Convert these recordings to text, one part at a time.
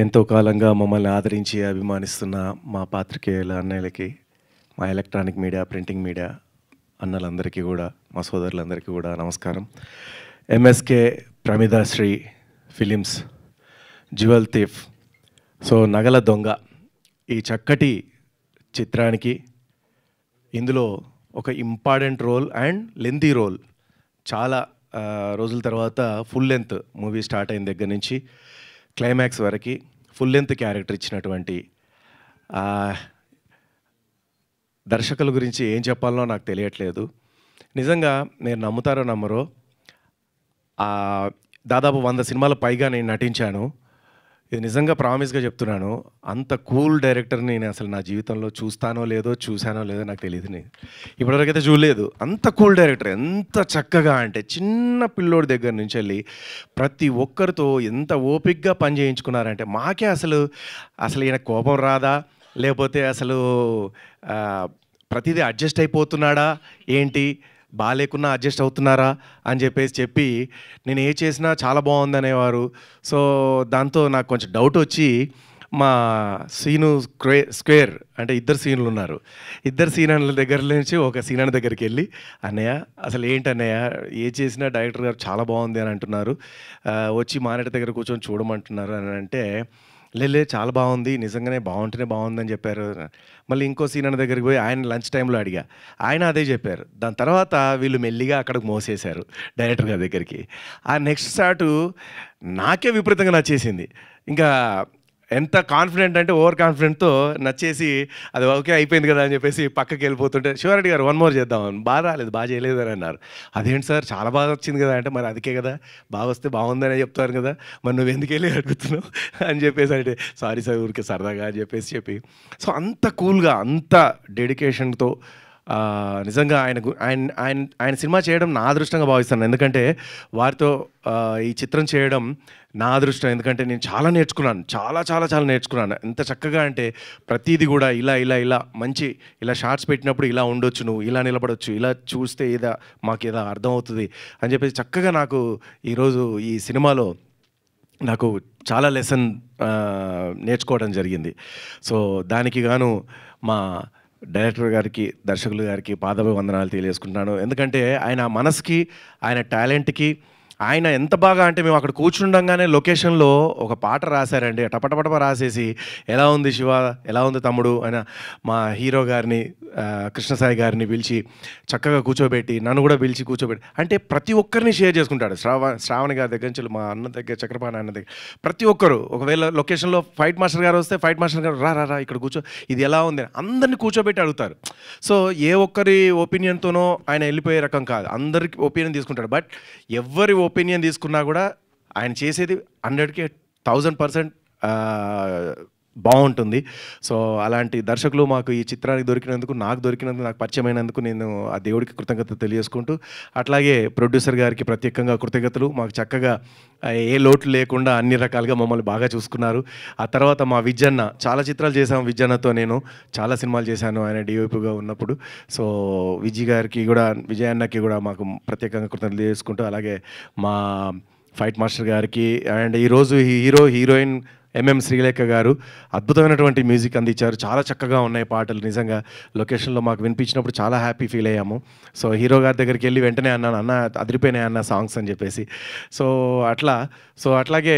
ఎంతో కాలంగా మమ్మల్ని ఆదరించి అభిమానిస్తున్న మా పాత్రికేయుల అన్నయ్యలకి మా ఎలక్ట్రానిక్ మీడియా ప్రింటింగ్ మీడియా అన్నలందరికీ కూడా మా సోదరులందరికీ కూడా నమస్కారం MSK Pramidasri films jewel thief so నగల దొంగ ఈ చక్కటి చిత్రానికి ఇందులో ఒక important role and lengthy role చాలా రోజుల తర్వాత ఫుల్ లెంత్ మూవీ స్టార్ట్ అయిన దగ్గర నుంచి క్లైమాక్స్ వరకు ఫుల్ లెంత్ క్యారెక్టర్ ఇచ్చినటువంటి దర్శకుల గురించి ఏం చెప్పాలనో నాకు తెలియట్లేదు నిజంగా నేను నమ్ముతారో నమ్మరో దాదాపు వంద సినిమాల పైగా నేను నటించాను ఇది నిజంగా ప్రామిస్గా చెప్తున్నాను అంత కూల్ డైరెక్టర్ని నేను అసలు నా జీవితంలో చూస్తానో లేదో చూశానో లేదో నాకు తెలియదు నేను ఇప్పటివరకు అయితే చూడలేదు అంత కూల్ డైరెక్టర్ ఎంత చక్కగా అంటే చిన్న పిల్లోడి దగ్గర నుంచి వెళ్ళి ప్రతి ఒక్కరితో ఎంత ఓపిక్గా పని చేయించుకున్నారంటే మాకే అసలు అసలు ఈయన కోపం రాదా లేకపోతే అసలు ప్రతిదీ అడ్జస్ట్ అయిపోతున్నాడా ఏంటి బాగాలేకున్నా అడ్జస్ట్ అవుతున్నారా అని చెప్పేసి చెప్పి నేను ఏ చేసినా చాలా బాగుంది అనేవారు సో దాంతో నాకు కొంచెం డౌట్ వచ్చి మా సీను స్క్వే స్క్వేర్ అంటే ఇద్దరు సీన్లు ఉన్నారు ఇద్దరు సీనన్ల దగ్గర నుంచి ఒక సీనన్ దగ్గరికి వెళ్ళి అన్నయ్య అసలు ఏంటి అన్నయ్య ఏ చేసినా డైరెక్టర్ గారు చాలా బాగుంది అని అంటున్నారు వచ్చి మానేట దగ్గర కూర్చొని చూడమంటున్నారు అని అంటే లేలే చాలా బాగుంది నిజంగానే బాగుంటేనే బాగుందని చెప్పారు మళ్ళీ ఇంకో సీన్ అన్న దగ్గరికి పోయి ఆయన లంచ్ టైంలో అడిగా ఆయన అదే చెప్పారు దాని తర్వాత వీళ్ళు మెల్లిగా అక్కడికి మోసేశారు డైరెక్టర్ గారి దగ్గరికి ఆ నెక్స్ట్ షాటు నాకే విపరీతంగా నచ్చేసింది ఇంకా ఎంత కాన్ఫిడెంట్ అంటే ఓవర్ కాన్ఫిడెంట్తో నచ్చేసి అది ఓకే అయిపోయింది కదా అని చెప్పేసి పక్కకి వెళ్ళిపోతుంటే శివరెడ్డి గారు వన్ మోర్ చేద్దాం బాగా రాలేదు బాగా చేయలేదు అని అన్నారు అదేంటి సార్ చాలా బాగా వచ్చింది కదా అంటే మరి అదికే కదా బాగా వస్తే బాగుందని చెప్తారు కదా మరి నువ్వు ఎందుకు వెళ్ళి అడుగుతున్నావు అని చెప్పేసి అంటే సారీ సార్ ఊరికే సరదాగా అని చెప్పేసి చెప్పి సో అంత కూల్గా అంత డెడికేషన్తో నిజంగా ఆయన ఆయన ఆయన ఆయన సినిమా చేయడం నా అదృష్టంగా భావిస్తాను ఎందుకంటే వారితో ఈ చిత్రం చేయడం నా అదృష్టం ఎందుకంటే నేను చాలా నేర్చుకున్నాను చాలా చాలా చాలా నేర్చుకున్నాను ఎంత చక్కగా అంటే ప్రతిదీ కూడా ఇలా ఇలా ఇలా మంచి ఇలా షార్ట్స్ పెట్టినప్పుడు ఇలా ఉండొచ్చు నువ్వు ఇలా నిలబడొచ్చు ఇలా చూస్తే ఏదా మాకు ఏదో అర్థమవుతుంది అని చెప్పేసి చక్కగా నాకు ఈరోజు ఈ సినిమాలో నాకు చాలా లెసన్ నేర్చుకోవడం జరిగింది సో దానికి గాను మా డైరెక్టర్ గారికి దర్శకులు గారికి పాదభి వందనాలు తెలియజేసుకుంటున్నాను ఎందుకంటే ఆయన మనసుకి ఆయన టాలెంట్కి ఆయన ఎంత బాగా అంటే మేము అక్కడ కూర్చుండగానే లొకేషన్లో ఒక పాట రాశారండి టపటపటప రాసేసి ఎలా ఉంది శివ ఎలా ఉంది తమ్ముడు ఆయన మా హీరో గారిని కృష్ణసాయి గారిని పిలిచి చక్కగా కూర్చోబెట్టి నన్ను కూడా పిలిచి కూర్చోబెట్టి అంటే ప్రతి ఒక్కరిని షేర్ చేసుకుంటాడు శ్రావ శ్రావణి గారి దగ్గర నుంచి మా అన్న దగ్గర చక్రపాణ అన్న దగ్గర ప్రతి ఒక్కరు ఒకవేళ లొకేషన్లో ఫైట్ మాస్టర్ గారు వస్తే ఫైట్ మాస్టర్ గారు రా రా ఇక్కడ కూర్చో ఇది ఎలా ఉంది అందరిని కూర్చోబెట్టి అడుగుతారు సో ఏ ఒక్కరి ఒపీనియన్తోనో ఆయన వెళ్ళిపోయే రకం కాదు అందరికి ఒపీనియన్ తీసుకుంటాడు బట్ ఎవరి ఒపీనియన్ తీసుకున్నా కూడా ఆయన చేసేది హండ్రెడ్కి థౌజండ్ పర్సెంట్ బాగుంటుంది సో అలాంటి దర్శకులు మాకు ఈ చిత్రానికి దొరికినందుకు నాకు దొరికినందుకు నాకు పరిచయమైనందుకు నేను ఆ దేవుడికి కృతజ్ఞత తెలియజేసుకుంటూ అట్లాగే ప్రొడ్యూసర్ గారికి ప్రత్యేకంగా కృతజ్ఞతలు మాకు చక్కగా ఏ లోటు లేకుండా అన్ని రకాలుగా మమ్మల్ని బాగా చూసుకున్నారు ఆ తర్వాత మా విజన్న చాలా చిత్రాలు చేశాము విజన్నతో నేను చాలా సినిమాలు చేశాను ఆయన డిఓపిగా ఉన్నప్పుడు సో విజయ్ గారికి కూడా విజయన్నకి కూడా మాకు ప్రత్యేకంగా కృతజ్ఞతలు తెలియజేసుకుంటూ అలాగే మా ఫైట్ మాస్టర్ గారికి అండ్ ఈరోజు హీరో హీరోయిన్ ఎంఎం శ్రీలేఖ గారు అద్భుతమైనటువంటి మ్యూజిక్ అందించారు చాలా చక్కగా ఉన్నాయి పాటలు నిజంగా లొకేషన్లో మాకు వినిపించినప్పుడు చాలా హ్యాపీ ఫీల్ అయ్యాము సో హీరో గారి దగ్గరికి వెళ్ళి వెంటనే అన్నాను అన్న అదిరిపోయినాయి అన్న సాంగ్స్ అని చెప్పేసి సో అట్లా సో అట్లాగే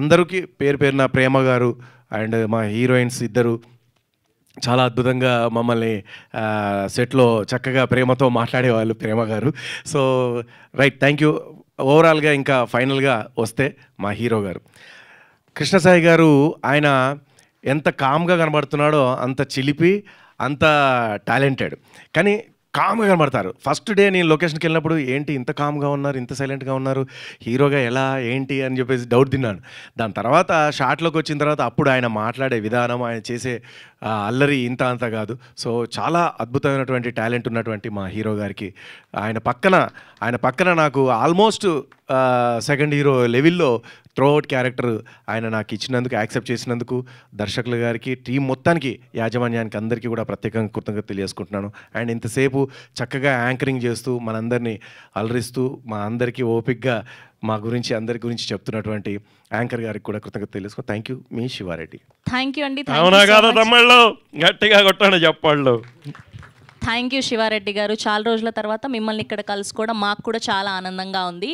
అందరికీ పేరు పేరున ప్రేమ గారు అండ్ మా హీరోయిన్స్ ఇద్దరు చాలా అద్భుతంగా మమ్మల్ని సెట్లో చక్కగా ప్రేమతో మాట్లాడేవాళ్ళు ప్రేమ గారు సో రైట్ థ్యాంక్ యూ ఓవరాల్గా ఇంకా ఫైనల్గా వస్తే మా హీరో గారు కృష్ణసాయి గారు ఆయన ఎంత కామ్గా కనబడుతున్నాడో అంత చిలిపి అంత టాలెంటెడ్ కానీ కామ్గా కనబడతారు ఫస్ట్ డే నేను లొకేషన్కి వెళ్ళినప్పుడు ఏంటి ఇంత కామ్గా ఉన్నారు ఇంత సైలెంట్గా ఉన్నారు హీరోగా ఎలా ఏంటి అని చెప్పేసి డౌట్ తిన్నాను దాని తర్వాత షార్ట్లోకి వచ్చిన తర్వాత అప్పుడు ఆయన మాట్లాడే విధానం ఆయన చేసే అల్లరి ఇంత అంత కాదు సో చాలా అద్భుతమైనటువంటి టాలెంట్ ఉన్నటువంటి మా హీరో గారికి ఆయన పక్కన ఆయన పక్కన నాకు ఆల్మోస్ట్ సెకండ్ హీరో లెవెల్లో అవుట్ క్యారెక్టర్ ఆయన నాకు ఇచ్చినందుకు యాక్సెప్ట్ చేసినందుకు దర్శకుల గారికి టీం మొత్తానికి యాజమాన్యానికి అందరికీ కూడా ప్రత్యేకంగా కృతజ్ఞత తెలియజేసుకుంటున్నాను అండ్ ఇంతసేపు చక్కగా యాంకరింగ్ చేస్తూ మనందరినీ అలరిస్తూ మా అందరికీ ఓపిక్గా మా గురించి అందరి గురించి చెప్తున్నటువంటి యాంకర్ గారికి కూడా కృతజ్ఞత తెలుసుకో థ్యాంక్ యూ మీ శివారెడ్డి థ్యాంక్ యూ అండి అవునా కాదా తమ్ముళ్ళు గట్టిగా కొట్టండి చెప్పాళ్ళు థ్యాంక్ యూ శివారెడ్డి గారు చాలా రోజుల తర్వాత మిమ్మల్ని ఇక్కడ కలుసుకోవడం మాకు కూడా చాలా ఆనందంగా ఉంది